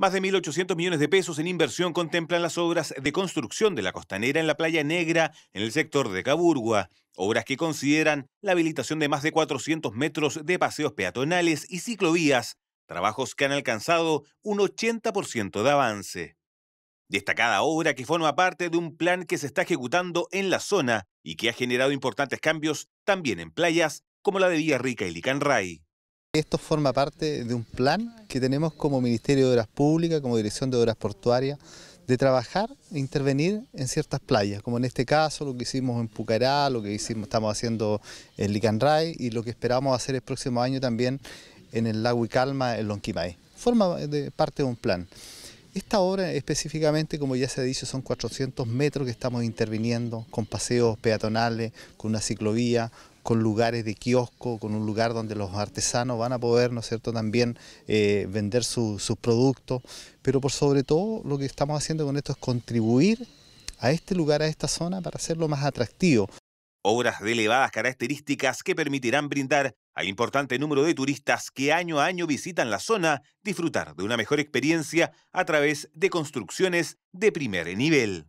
Más de 1.800 millones de pesos en inversión contemplan las obras de construcción de la costanera en la Playa Negra, en el sector de Caburgua, obras que consideran la habilitación de más de 400 metros de paseos peatonales y ciclovías, trabajos que han alcanzado un 80% de avance. Destacada obra que forma parte de un plan que se está ejecutando en la zona y que ha generado importantes cambios también en playas como la de Villarrica y Licanray. Esto forma parte de un plan que tenemos como Ministerio de Obras Públicas, como Dirección de Obras Portuarias, de trabajar e intervenir en ciertas playas, como en este caso lo que hicimos en Pucará, lo que hicimos, estamos haciendo en Licanray y lo que esperamos hacer el próximo año también en el lago calma, en Lonquimay. Forma parte de un plan. Esta obra específicamente, como ya se ha dicho, son 400 metros que estamos interviniendo con paseos peatonales, con una ciclovía, con lugares de kiosco, con un lugar donde los artesanos van a poder, ¿no es cierto?, también eh, vender sus productos, pero por sobre todo lo que estamos haciendo con esto es contribuir a este lugar, a esta zona, para hacerlo más atractivo. Obras de elevadas características que permitirán brindar al importante número de turistas que año a año visitan la zona disfrutar de una mejor experiencia a través de construcciones de primer nivel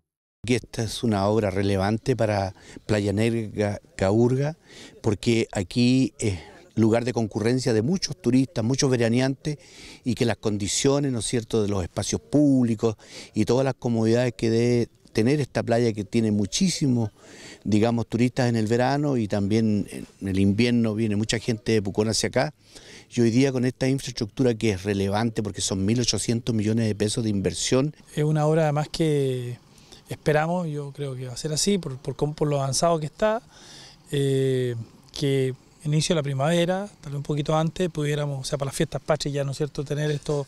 esta es una obra relevante para Playa Negra Caurga, porque aquí es lugar de concurrencia de muchos turistas, muchos veraneantes, y que las condiciones, ¿no es cierto?, de los espacios públicos y todas las comodidades que debe tener esta playa que tiene muchísimos, digamos, turistas en el verano y también en el invierno viene mucha gente de Pucón hacia acá. Y hoy día con esta infraestructura que es relevante porque son 1.800 millones de pesos de inversión. Es una obra además que esperamos, yo creo que va a ser así, por, por, lo avanzado que está, eh, que inicio la primavera, tal vez un poquito antes, pudiéramos, o sea, para las fiestas patrias ya, ¿no es cierto?, tener esto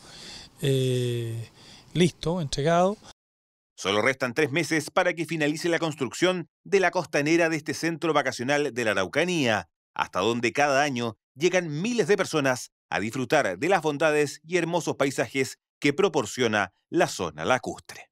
eh, listo, entregado. Solo restan tres meses para que finalice la construcción de la costanera de este centro vacacional de la Araucanía, hasta donde cada año llegan miles de personas a disfrutar de las bondades y hermosos paisajes que proporciona la zona lacustre.